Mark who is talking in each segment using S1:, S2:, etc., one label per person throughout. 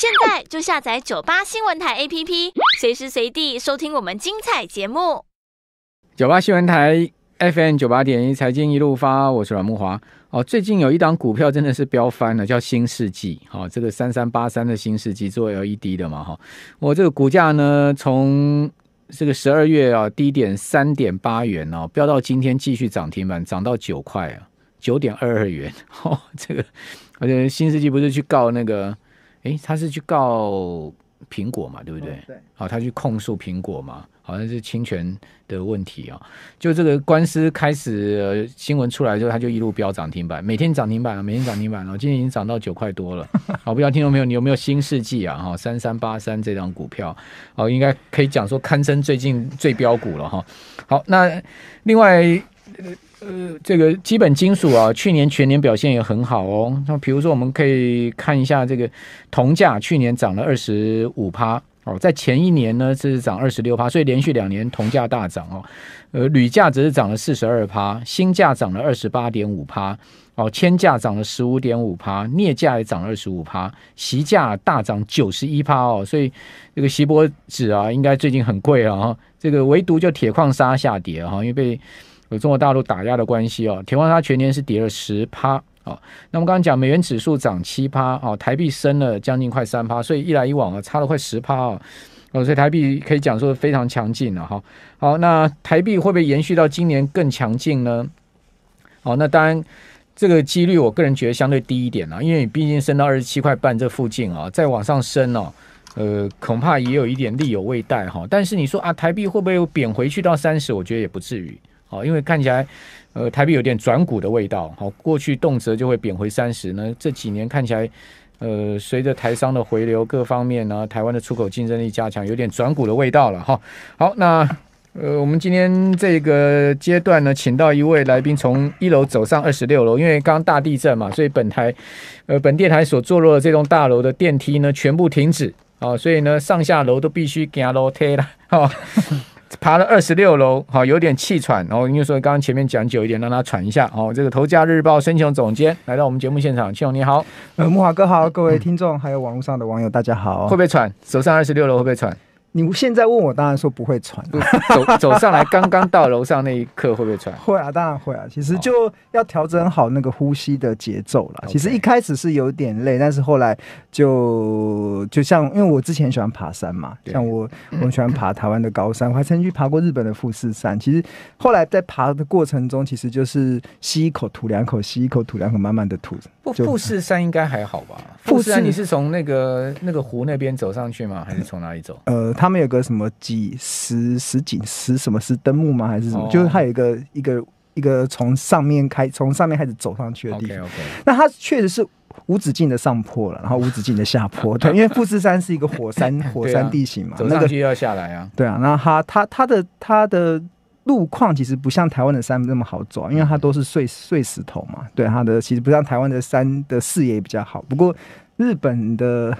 S1: 现在就下载九八新闻台 APP，随时随地收听我们精彩节目。九八新闻台 FM 九八点一，财经一路发，我是阮木华。哦，最近有一档股票真的是飙翻了，叫新世纪。哦，这个三三八三的新世纪做 LED 的嘛，哈，我这个股价呢，从这个十二月啊低点三点八元哦，飙到今天继续涨停板，涨到九块啊，九点二二元。哦，这个而且新世纪不是去告那个。哎，他是去告苹果嘛，对不对？好，他去控诉苹果嘛，好像是侵权的问题啊。就这个官司开始新闻出来之后，他就一路飙涨停板，每天涨停板啊，每天涨停板哦，今天已经涨到九块多了。好，不知道听众朋友你有没有新世纪啊？哈，三三八三这张股票，哦，应该可以讲说堪称最近最标股了哈。好，那另外。呃，这个基本金属啊，去年全年表现也很好哦。那比如说，我们可以看一下这个铜价，去年涨了二十五趴哦，在前一年呢，是涨二十六趴，所以连续两年铜价大涨哦。呃，铝价只是涨了四十二趴，锌价涨了二十八点五趴哦，铅价涨了十五点五趴，镍价也涨二十五趴，锡价大涨九十一趴哦。所以这个锡箔纸啊，应该最近很贵了哈。这个唯独就铁矿砂下跌哈，因为被。有中国大陆打压的关系哦，铁矿它全年是跌了十趴哦、那我们刚刚讲美元指数涨七趴哦，台币升了将近快三趴，所以一来一往啊，差了快十趴啊。哦，所以台币可以讲说非常强劲了哈。好，那台币会不会延续到今年更强劲呢？好，那当然这个几率我个人觉得相对低一点啊，因为你毕竟升到二十七块半这附近啊，再往上升哦，呃，恐怕也有一点力有未逮哈。但是你说啊，台币会不会贬回去到三十？我觉得也不至于。好，因为看起来，呃，台币有点转股的味道。好，过去动辄就会贬回三十呢，这几年看起来，呃，随着台商的回流，各方面呢，台湾的出口竞争力加强，有点转股的味道了哈。好，那呃，我们今天这个阶段呢，请到一位来宾从一楼走上二十六楼，因为刚大地震嘛，所以本台，呃，本电台所坐落的这栋大楼的电梯呢，全部停止啊，所以呢，上下楼都必须走楼梯了哈。爬了二十六楼，好有点气喘，然后因为说刚刚前面讲久一点，让他喘一下。好，这个《头家日报》申请总监来到我们节目现场，孙勇你好，呃，木
S2: 华哥好，各位听众还有网络上的网友大家好，会不会
S1: 喘？走上二十六楼会不会喘？你现在问我，当然说不会喘。走 走上来，刚刚到楼上那一刻会不会喘？会啊，
S2: 当然会啊。其实就要调整好那个呼吸的节奏了。其实一开始是有点累，但是后来就就像因为我之前喜欢爬山嘛，像我 我喜欢爬台湾的高山，我还曾经爬过日本的富士山。其实后来在爬的过程中，其实就是吸一口吐两口，吸一口吐两口，慢慢的吐。富富
S1: 士山应该还好吧？富士山，你是从那个那个湖那边走上去吗？还是从哪里走？
S2: 呃。他们有个什么几十十几十什么是登木吗？还是什么？就是它有一个一个一个从上面开从上面开始走上去的地方。那它确实是无止境的上坡了，然后无止境的下坡。对，因为富士山是一个火山 火山地形嘛，那个
S1: 要下来啊。
S2: 对啊，那它它它的它的路况其实不像台湾的山那么好走，因为它都是碎碎石头嘛。对，它的其实不像台湾的山的视野也比较好。不过日本的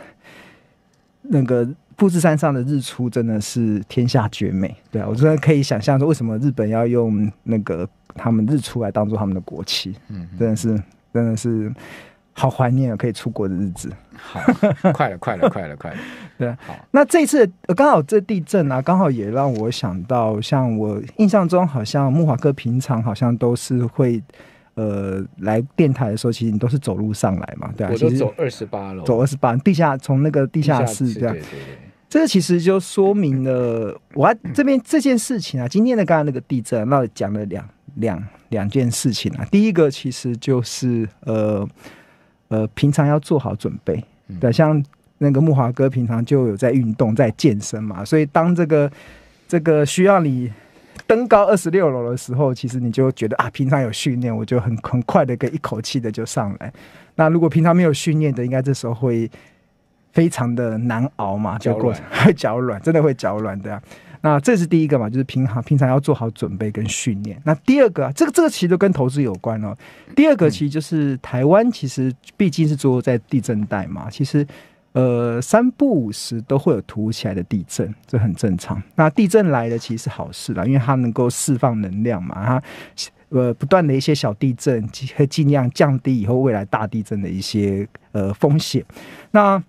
S2: 那个。富士山上的日出真的是天下绝美，对啊，我真的可以想象说为什么日本要用那个他们日出来当做他们的国旗，嗯，真的是真的是好怀念啊，可以出国
S1: 的日子，好快了，快了，快了，快了，
S2: 对啊。好，那这次刚好这地震啊，刚好也让我想到，像我印象中好像木华哥平常好像都是会呃来电台的时候，其实你都是走路上来嘛，对啊，我都走
S1: 二十八楼，走二十
S2: 八地下从那个地下室对啊。这其实就说明了我这边这件事情啊，今天的刚刚那个地震，那讲了两两两件事情啊。第一个其实就是呃呃，平常要做好准备对，像那个木华哥平常就有在运动，在健身嘛，所以当这个这个需要你登高二十六楼的时候，其实你就觉得啊，平常有训练，我就很很快的跟一口气的就上来。那如果平常没有训练的，应该这时候会。非常的难熬嘛，这个过程会脚软，真的会脚软的。那这是第一个嘛，就是平常平常要做好准备跟训练。那第二个，这个这个其实跟投资有关哦。第二个其实就是台湾，其实毕竟是坐落在地震带嘛，其实呃三不五时都会有突如其来的地震，这很正常。那地震来的其实是好事啦，因为它能够释放能量嘛，它呃不断的一些小地震，会尽量降低以后未来大地震的一些呃风险。那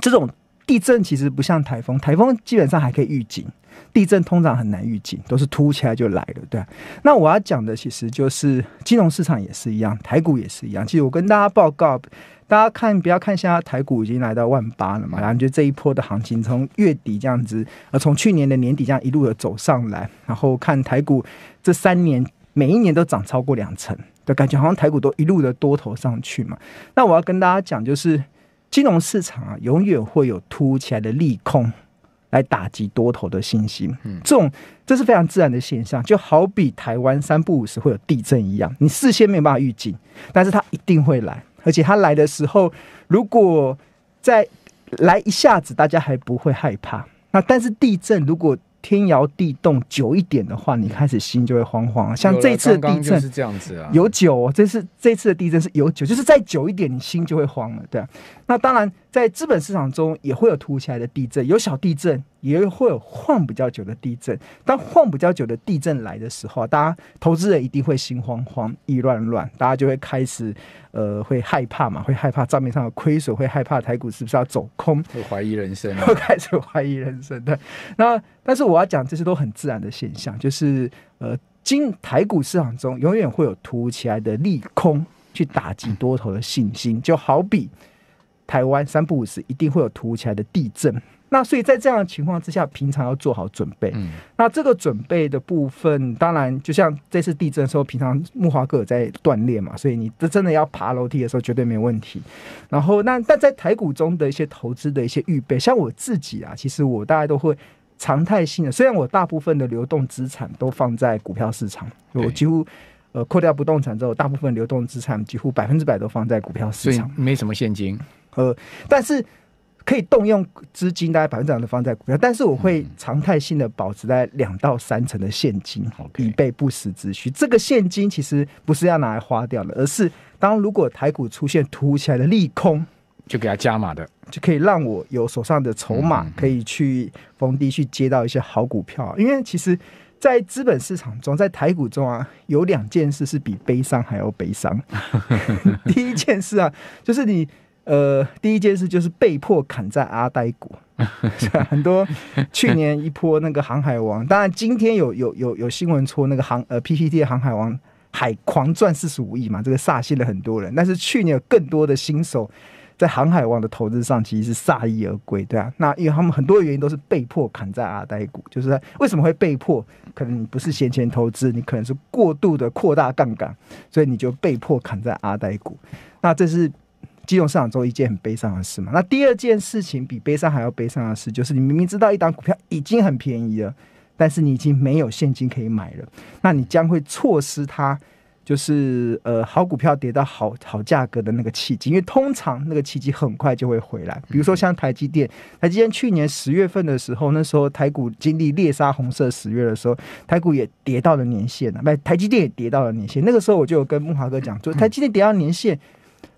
S2: 这种地震其实不像台风，台风基本上还可以预警，地震通常很难预警，都是突起来就来了。对，那我要讲的其实就是金融市场也是一样，台股也是一样。其实我跟大家报告，大家看不要看现在台股已经来到万八了嘛，然后就这一波的行情从月底这样子，呃，从去年的年底这样一路的走上来，然后看台股这三年每一年都涨超过两成，的感觉好像台股都一路的多头上去嘛。那我要跟大家讲就是。金融市场啊，永远会有突起来的利空来打击多头的信心，这种这是非常自然的现象。就好比台湾三不五时会有地震一样，你事先没有办法预警，但是它一定会来，而且它来的时候，如果在来一下子，大家还不会害怕。那但是地震如果。天摇地动，久一点的话，你开始心就会慌慌。像这次地震是
S1: 这样子啊，
S2: 有久，这次这次的地震是有久，就是再久一点，你心就会慌了。对啊，那当然。在资本市场中也会有突如其来的地震，有小地震，也会有晃比较久的地震。当晃比较久的地震来的时候，大家投资人一定会心慌慌、意乱乱，大家就会开始呃会害怕嘛，会害怕账面上的亏损，会害怕台股是不是要走空，会怀疑人生，会开始怀疑人生。对，那但是我要讲，这些都很自然的现象，就是呃，今台股市场中永远会有突如其来的利空去打击多头的信心，就好比。台湾三不五时一定会有突如其来的地震，那所以在这样的情况之下，平常要做好准备。那这个准备的部分，当然就像这次地震的时候，平常木华哥有在锻炼嘛，所以你这真的要爬楼梯的时候绝对没有问题。然后那但在台股中的一些投资的一些预备，像我自己啊，其实我大概都会常态性的，虽然我大部分的流动资产都放在股票市场，我几乎呃，扣掉不动产之后，大部分流动资产几乎百分之百都放在股票市场，
S1: 没什么现金。
S2: 呃，但是可以动用资金，大概百分之二的放在股票，但是我会常态性的保持在两到三成的现金，以备不时之需。这个现金其实不是要拿来花掉的，而是当如果台股出现突起来的利空，
S1: 就给它加码的，
S2: 就可以让我有手上的筹码可以去逢低去接到一些好股票。因为其实在资本市场中，在台股中啊，有两件事是比悲伤还要悲伤。第一件事啊，就是你。呃，第一件事就是被迫砍在阿呆股，很多去年一波那个航海王，当然今天有有有有新闻出那个航呃 PPT 航海王海狂赚四十五亿嘛，这个煞谢了很多人，但是去年有更多的新手在航海王的投资上其实是铩意而归，对啊，那因为他们很多原因都是被迫砍在阿呆股，就是为什么会被迫？可能你不是闲钱投资，你可能是过度的扩大杠杆，所以你就被迫砍在阿呆股，那这是。金融市场做一件很悲伤的事嘛？那第二件事情比悲伤还要悲伤的事，就是你明明知道一档股票已经很便宜了，但是你已经没有现金可以买了，那你将会错失它，就是呃好股票跌到好好价格的那个契机。因为通常那个契机很快就会回来。比如说像台积电，台积电去年十月份的时候，那时候台股经历猎杀红色十月的时候，台股也跌到了年限了，不，台积电也跌到了年限。那个时候我就跟木华哥讲，说台积电跌到年限。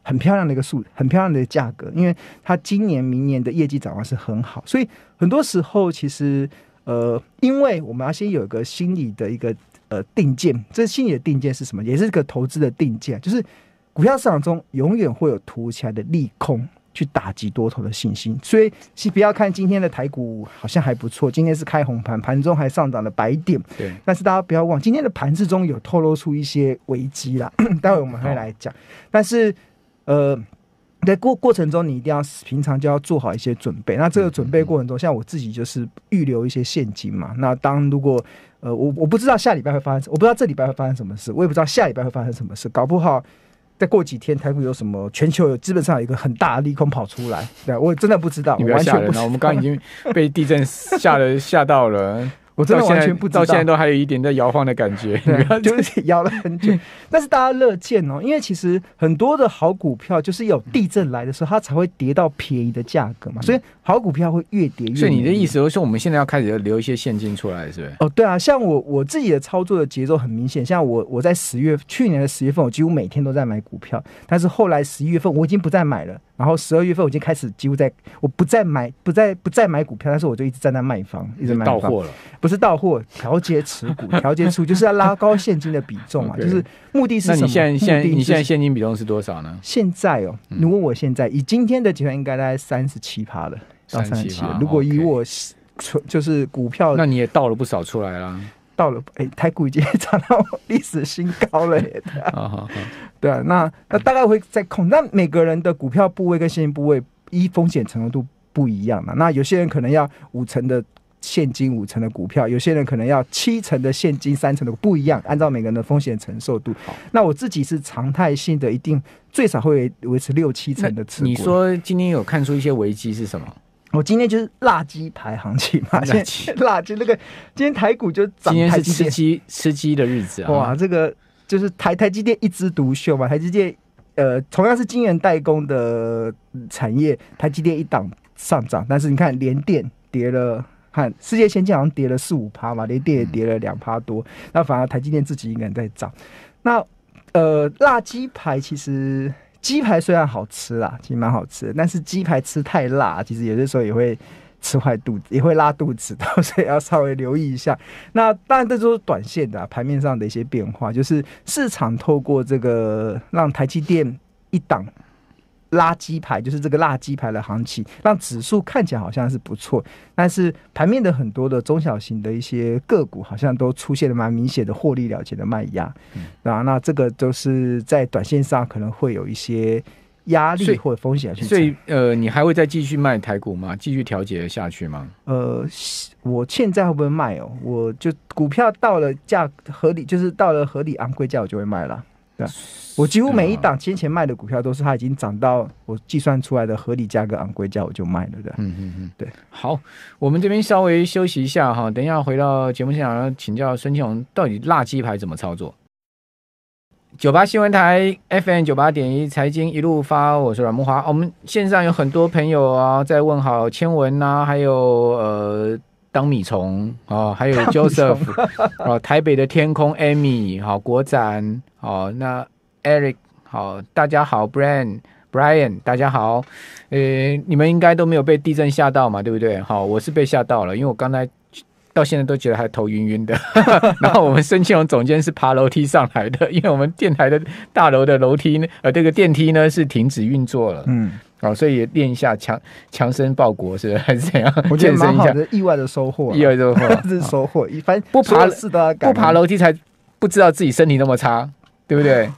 S2: 很漂亮的一个数，很漂亮的价格，因为它今年、明年的业绩展望是很好，所以很多时候其实，呃，因为我们要先有一个心理的一个呃定见，这心理的定见是什么？也是个投资的定见，就是股票市场中永远会有突如其来的利空去打击多头的信心，所以先不要看今天的台股好像还不错，今天是开红盘，盘中还上涨了白点，对，但是大家不要忘，今天的盘子中有透露出一些危机啦，待会我们会来讲，但是。呃，在过过程中，你一定要平常就要做好一些准备。那这个准备过程中，像我自己就是预留一些现金嘛。那当如果呃，我我不知道下礼拜会发生，我不知道这礼拜会发生什么事，我也不知道下礼拜会发生什么事。搞不好再过几天，台股有什么？全球有基本上有一个很大的利空跑出来，对，我真的不知道，完全不。我们刚已经
S1: 被地震吓了，吓到了。我真的完全不知道，到现在都还有一点在摇晃的感觉，对，摇了很
S2: 久。但是大家乐见哦，因为其实很多的好股票就是有地震来的时候，它才
S1: 会跌到便宜的价格嘛。所以好股票会越跌越。所以你的意思就是，我们现在要开始要留一些现金出来，是不？是？哦，
S2: 对啊，像我我自己的操作的节奏很明显，像我我在十月去年的十月份，我几乎每天都在买股票，但是后来十一月份我已经不再买了。然后十二月份我已经开始几乎在我不再买不再不再买股票，但是我就一直在那卖房，一直卖到货了，不是到货，调节持股，调节出就是要拉高现金的比重嘛，就是目的是什么？那你现在现你现在现
S1: 金比重是多少呢？
S2: 现在哦，如果我现在以今天的计算，应该大概三十七趴了。三十七。如果
S1: 以我就是股
S2: 票，那你也倒了不少出来啦。到了，哎，台股已经 涨到历史新高
S1: 了。耶，
S2: 对啊，那那大概会在控。那每个人的股票部位跟现金部位，一风险承受度不一样嘛。那有些人可能要五成的现金，五成的股票；有些人可能要七成的现金，三成的不一样。按照每个人的风险承受度，那我自己是常态性的，一定最少会维持六七成的持股。你说
S1: 今天有看出一些危机是什么？
S2: 我今天就是辣鸡排
S1: 行情嘛，辣鸡
S2: 辣鸡那个，今天台股就涨，今天是吃鸡
S1: 吃鸡的日子啊！哇，这个就是
S2: 台台积电一枝独秀嘛，台积电呃同样是晶圆代工的产业，台积电一档上涨，但是你看连电跌了，看世界先进好像跌了四五趴嘛，连电也跌了两趴多，那反而台积电自己一个人在涨，那呃辣鸡排其实。鸡排虽然好吃啦，其实蛮好吃，但是鸡排吃太辣，其实有些时候也会吃坏肚子，也会拉肚子的，所以要稍微留意一下。那当然，这就是短线的盘面上的一些变化，就是市场透过这个让台积电一档垃圾牌就是这个垃圾牌的行情，让指数看起来好像是不错，但是盘面的很多的中小型的一些个股好像都出现了蛮明显的获利了结的卖压，啊，那这个都是在短线上可能会有一些压力或者风险。所
S1: 以，呃，你还会再继续卖台股吗？继续调节下去吗？
S2: 呃，我现在会不会卖哦？我就股票到了价合理，就是到了合理昂贵价，我就会卖了。对，我几乎每一档先前卖的股票都是它已经涨到我计算出来的合理价格昂贵价，我就卖了的。嗯嗯嗯，对。
S1: 好，我们这边稍微休息一下哈，等一下回到节目现场请教孙庆荣到底辣鸡排怎么操作。九八新闻台 FM 九八点一财经一路发，我是阮木华。我们线上有很多朋友啊在问好千文呐，还有呃。当米虫哦，还有 Joseph 台北的天空 Amy 好，国展好，那 Eric 好，大家好，Brian Brian 大家好，呃，你们应该都没有被地震吓到嘛，对不对？好，我是被吓到了，因为我刚才到现在都觉得还头晕晕的。然后我们申庆荣总监是爬楼梯上来的，因为我们电台的大楼的楼梯呃，这个电梯呢是停止运作了。嗯。哦，所以练一下强强身报国是 还是怎样？健身一下，
S2: 意外的收获，意外的收获，收获一般不爬不爬楼梯
S1: 才不知道自己身体那么差，对不对？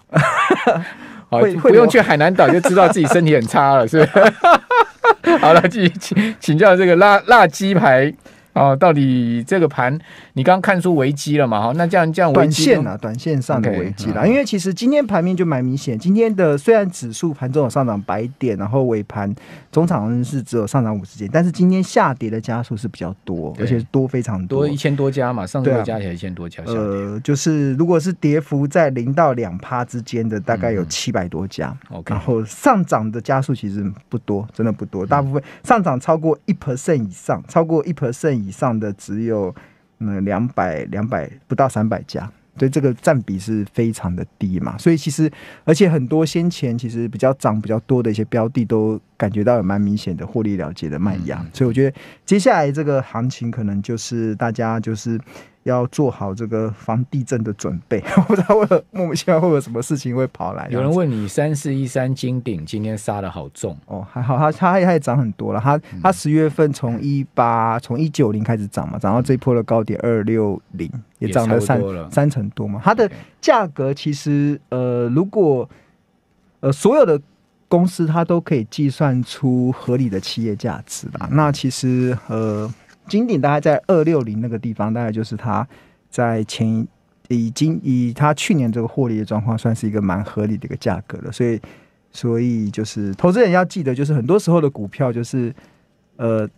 S1: 好，不用去海南岛就知道自己身体很差了，是不是？好了，继续请请教这个辣辣鸡排。哦，到底这个盘，你刚刚看出危机了嘛？哈，那这样这样，短线啊，短
S2: 线上的危机啦。因为其实今天盘面就蛮明显，今天的虽然指数盘中有上涨百点，然后尾盘总场是只有上涨五十点，但是今天下跌的加速是比较多，而且多非常
S1: 多，一千多家嘛，上涨加起来一千多家。呃，
S2: 就是如果是跌幅在零到两趴之间的，大概有七百多家。OK，然后上涨的加速其实不多，真的不多，大部分上涨超过一 percent 以上，超过一 percent。以上的只有嗯两百两百不到三百家，所以这个占比是非常的低嘛，所以其实而且很多先前其实比较涨比较多的一些标的都感觉到有蛮明显的获利了结的卖压，所以我觉得接下来这个行情可能就是大家就是。要做好这个防地震的准备，不知道了莫名其妙会有什么事情会跑来。有人问
S1: 你三四一三金鼎今天杀的好重哦，还
S2: 好它它它也涨很多了，它它十月份从一八从一九零开始涨嘛，涨到这一波的高点二六零，也涨了三三成多嘛。它的价格其实呃，如果呃所有的公司它都可以计算出合理的企业价值吧？那其实呃。金鼎大概在二六零那个地方，大概就是它在前已经以它去年这个获利的状况，算是一个蛮合理的一个价格了。所以，所以就是投资人要记得，就是很多时候的股票就是呃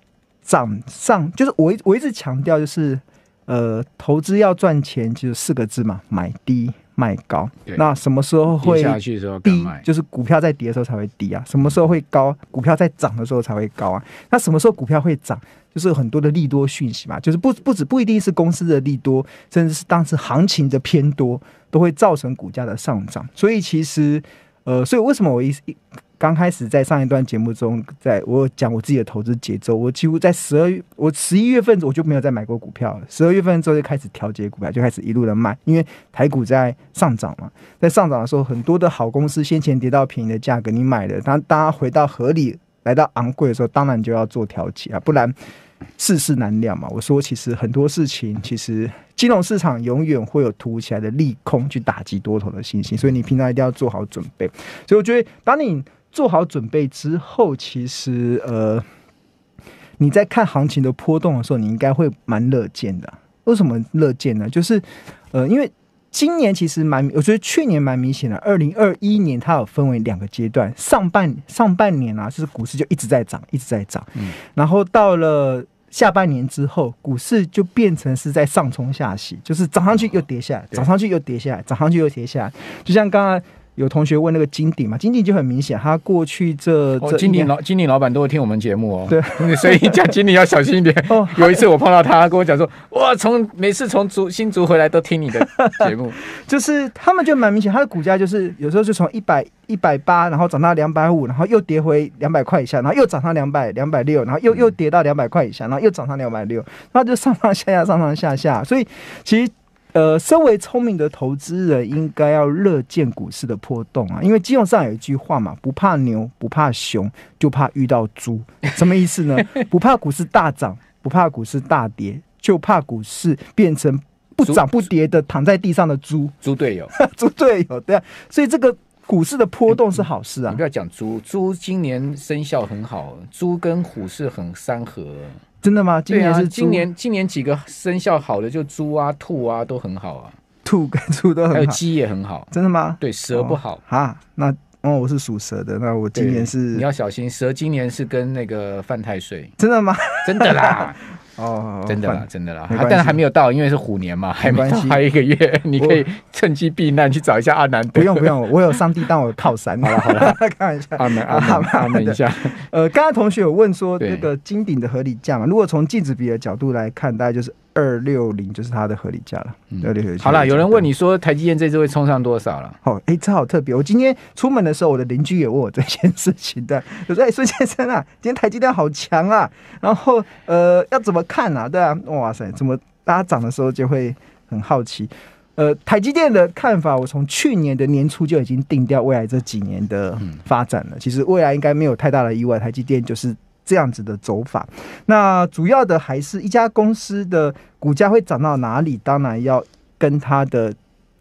S2: 涨上，就是我我一直强调就是呃投资要赚钱，就是四个字嘛，买低卖高。对。那什么时候会低？就是股票在跌的时候才会低啊。什么时候会高？股票在涨的时候才会高啊。那什么时候股票会涨？就是很多的利多讯息嘛，就是不不止不一定是公司的利多，甚至是当时行情的偏多，都会造成股价的上涨。所以其实，呃，所以为什么我一一开始在上一段节目中，在我讲我自己的投资节奏，我几乎在十二月，我十一月份我就没有再买过股票，了，十二月份之后就开始调节股票，就开始一路的卖，因为台股在上涨嘛，在上涨的时候，很多的好公司先前跌到便宜的价格，你买了，当大家回到合理。来到昂贵的时候，当然就要做调节啊，不然世事难料嘛。我说，其实很多事情，其实金融市场永远会有突起来的利空去打击多头的信心，所以你平常一定要做好准备。所以我觉得，当你做好准备之后，其实呃，你在看行情的波动的时候，你应该会蛮乐见的。为什么乐见呢？就是呃，因为。今年其实蛮，我觉得去年蛮明显的。二零二一年它有分为两个阶段，上半上半年啊，就是股市就一直在涨，一直在涨。嗯，然后到了下半年之后，股市就变成是在上冲下洗，就是涨上去又跌下，涨上去又跌下，涨上去又跌下，就像刚刚。有同学问那个金鼎嘛？金鼎就很明显，他过去这金鼎老金
S1: 鼎老板都会听我们节目哦。对，所以讲金鼎要小心一点。哦，有一次我碰到他，跟我讲说，哇，从每次从竹新竹回来都听你的节目，就是他们就蛮明显，
S2: 他的股价就是有时候就从一百一百八，然后涨到两百五，然后又跌回两百块以下，然后又涨上两百两百六，然后又又跌到两百块以下，然后又涨上两百六，那就上上下下上上下下，所以其实。呃，身为聪明的投资人，应该要乐见股市的波动啊，因为金融上有一句话嘛，不怕牛，不怕熊，就怕遇到猪。什么意思呢？不怕股市大涨，不怕股市大跌，就怕股市变成不涨不跌的躺在地上的猪。猪队友，猪队友，
S1: 对啊。所以这个股市的波动是好事啊。你不要讲猪，猪今年生肖很好，猪跟虎是很三合。真的吗？今年是今年，今年几个生肖好的就猪啊、兔啊都很好啊，
S2: 兔跟 猪都很还有鸡
S1: 也很好。真的吗？对，蛇不好
S2: 啊。那哦，我是属蛇的，那我今年是你要
S1: 小心蛇，今年是跟那个犯太岁。真的吗？真的啦。哦，真的啦，真的啦，但是还没有到，因为是虎年嘛，还没到，还有一个月，你可以趁机避难去找一下阿南。不用不用，我有上帝当我靠山。好了好了，
S2: 开玩笑，阿南阿南，我们一下。呃，刚刚同学有问说，那个金顶的合理价嘛，如果从镜子比的角度来看，大概就是。
S1: 二六零就是它的合
S2: 理价了。二六零好了，有
S1: 人问你说台积电这次会冲上多少了？
S2: 哦，哎，这好特别。我今天出门的时候，我的邻居也问我这件事情的，我 说：“哎，孙先生啊，今天台积电好强啊！”然后，呃，要怎么看啊？对啊，哇塞，怎么家涨的时候就会很好奇？呃，台积电的看法，我从去年的年初就已经定掉未来这几年的发展了。其实未来应该没有太大的意外，台积电就是。这样子的走法，那主要的还是一家公司的股价会涨到哪里？当然要跟它的。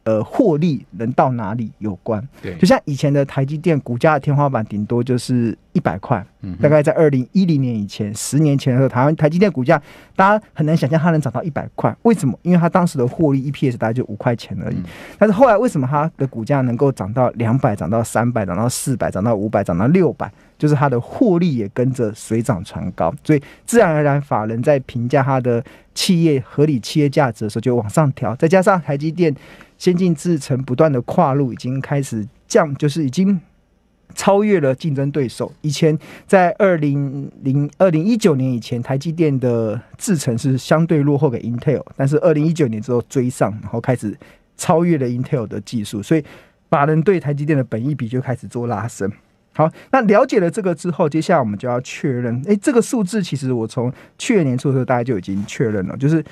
S2: 呃，获利能到哪里有关？对，就像以前的台积电股价的天花板，顶多就是一百块。嗯，大概在二零一零年以前，十年前的时候，台湾台积电股价大家很难想象它能涨到一百块。为什么？因为它当时的获利 EPS 大概就五块钱而已。但是后来为什么它的股价能够涨到两百，涨到三百，涨到四百，涨到五百，涨到六百？就是它的获利也跟着水涨船高。所以，自然而然，法人在评价它的企业合理企业价值的时候就往上调。再加上台积电。先进制程不断的跨入，已经开始降，就是已经超越了竞争对手。以前在二零零二零一九年以前，台积电的制程是相对落后给 Intel，但是二零一九年之后追上，然后开始超越了 Intel 的技术，所以法人对台积电的本意比就开始做拉升。好，那了解了这个之后，接下来我们就要确认，诶，这个数字其实我从去年初的时候大家就已经确认了，就是。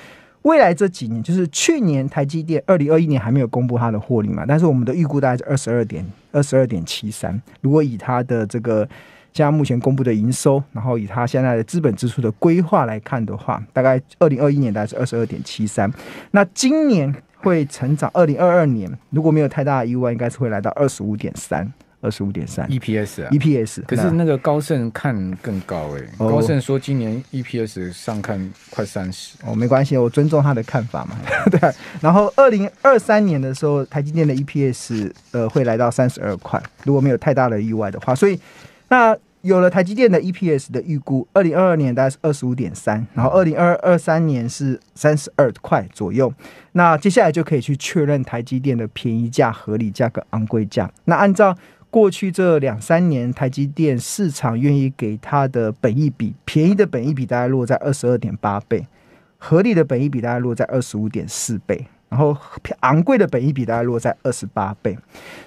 S2: 未来这几年，就是去年台积电二零二一年还没有公布它的获利嘛，但是我们的预估大概是二十二点二十二点七三。如果以它的这个现在目前公布的营收，然后以它现在的资本支出的规划来看的话，大概二零二一年大概是二十二点七三。那今年会成长，二零二二年如果没有太大的意外，应该是会来到二十五点三。二十五点三，EPS 啊，EPS，可是
S1: 那个高盛看更高诶，高盛说今年 EPS 上看快三十，哦，没关系，我
S2: 尊重他的看法嘛，对。然后二零二三年的时候，台积电的 EPS 呃会来到三十二块，如果没有太大的意外的话，所以那有了台积电的 EPS 的预估，二零二二年大概是二十五点三，然后二零二二三年是三十二块左右，那接下来就可以去确认台积电的便宜价、合理价格、昂贵价，那按照。过去这两三年，台积电市场愿意给它的本益比，便宜的本益比大概落在二十二点八倍，合理的本益比大概落在二十五点四倍。然后昂贵的本益比大概落在二十八倍，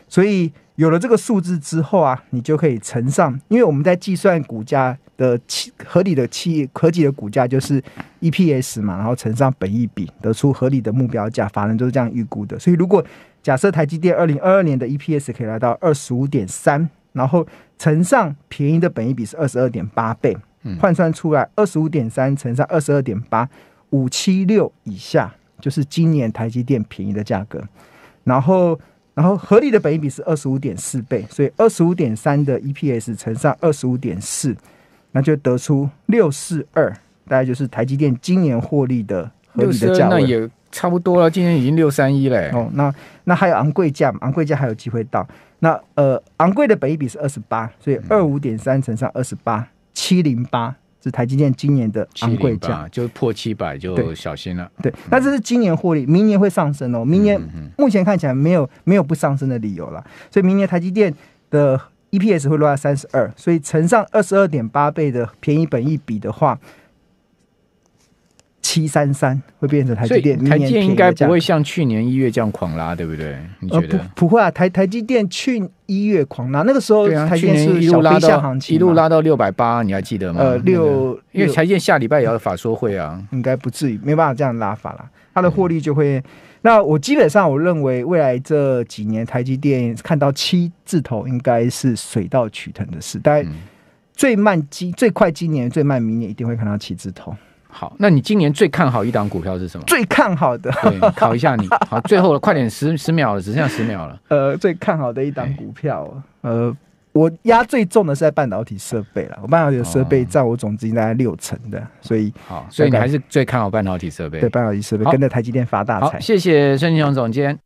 S2: 所以有了这个数字之后啊，你就可以乘上，因为我们在计算股价的七合理的七合理的股价就是 EPS 嘛，然后乘上本益比得出合理的目标价，法人都是这样预估的。所以如果假设台积电二零二二年的 EPS 可以来到二十五点三，然后乘上便宜的本益比是二十二点八倍，换算出来二十五点三乘上二十二点八，五七六以下。就是今年台积电便宜的价格，然后，然后合理的本益比是二十五点四倍，所以二十五点三的 EPS 乘上二十五点四，那就得出六四二，大概就是台积电今年获利的合理的价位。那也差不多了，今年已经六三一嘞。哦，那那还有昂贵价，昂贵价还有机会到。那呃，昂贵的本益比是二十八，所以二五点三乘上二十八，七零八。是台积电今年的昂贵价，就
S1: 破七百就小心了。
S2: 对，那这是今年获利，明年会上升哦。明年目前看起来没有没有不上升的理由了，所以明年台积电的 EPS 会落在三十二，所以乘上二十二点八倍的便宜本一比的话。七三三会
S1: 变成台积电，台积电应该不会像去年一月这样狂拉，对不对？你觉得？不不会啊，台
S2: 台积电去一月狂拉，那个时候台积电是一路拉到一路
S1: 拉到六百八，你还记得吗？呃，六，因为台积电下礼拜也要法说会啊，应该不至于没办法这样拉
S2: 法了，它的获利就会。那我基本上我认为未来这几年台积电看到七字头应该是水到渠成的事，但最慢今最快今年，最慢明年一定会看到七字头。
S1: 好，那你今年最看好一档股票是什么？最看好的考一下你。好，最后快点，十十秒了，只剩下十秒了。呃，最
S2: 看好的一档股票，呃，我压最重的是在半导体设备了。我半导体设备占我总资金大概六成的，
S1: 所以好，所以你还是最看好半导体设备。对，导体设备跟着台积电发大财。谢谢孙雄总监。